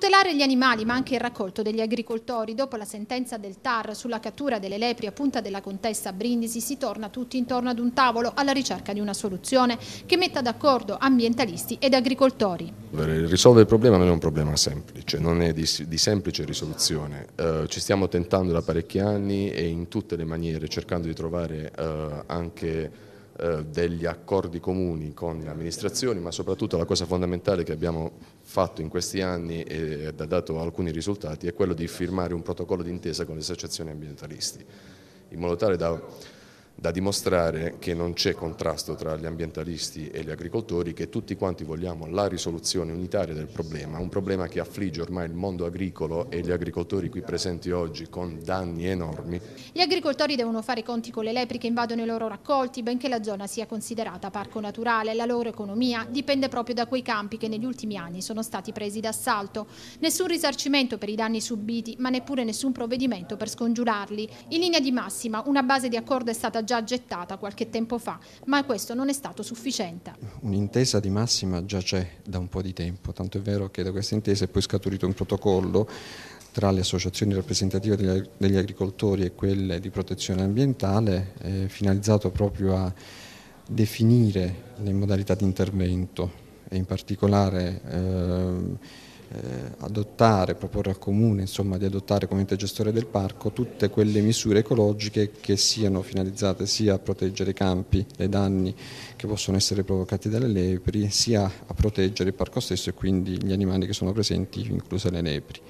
Tutelare gli animali ma anche il raccolto degli agricoltori. Dopo la sentenza del TAR sulla cattura delle lepri a punta della contessa Brindisi si torna tutti intorno ad un tavolo alla ricerca di una soluzione che metta d'accordo ambientalisti ed agricoltori. Risolvere il problema non è un problema semplice, non è di, di semplice risoluzione. Eh, ci stiamo tentando da parecchi anni e in tutte le maniere cercando di trovare eh, anche eh, degli accordi comuni con le amministrazioni, ma soprattutto la cosa fondamentale che abbiamo fatto in questi anni e ha dato alcuni risultati è quello di firmare un protocollo d'intesa con le associazioni ambientalisti, in modo tale da da dimostrare che non c'è contrasto tra gli ambientalisti e gli agricoltori, che tutti quanti vogliamo la risoluzione unitaria del problema, un problema che affligge ormai il mondo agricolo e gli agricoltori qui presenti oggi con danni enormi. Gli agricoltori devono fare conti con le lepri che invadono i loro raccolti, benché la zona sia considerata parco naturale, la loro economia dipende proprio da quei campi che negli ultimi anni sono stati presi d'assalto. Nessun risarcimento per i danni subiti, ma neppure nessun provvedimento per scongiurarli. In linea di massima una base di accordo è stata già gettata qualche tempo fa, ma questo non è stato sufficiente. Un'intesa di massima già c'è da un po' di tempo, tanto è vero che da questa intesa è poi scaturito un protocollo tra le associazioni rappresentative degli agricoltori e quelle di protezione ambientale, eh, finalizzato proprio a definire le modalità di intervento e in particolare eh, eh, adottare, proporre al Comune insomma, di adottare come ente gestore del parco tutte quelle misure ecologiche che siano finalizzate sia a proteggere i campi dai danni che possono essere provocati dalle lepri, sia a proteggere il parco stesso e quindi gli animali che sono presenti, incluse le lepri.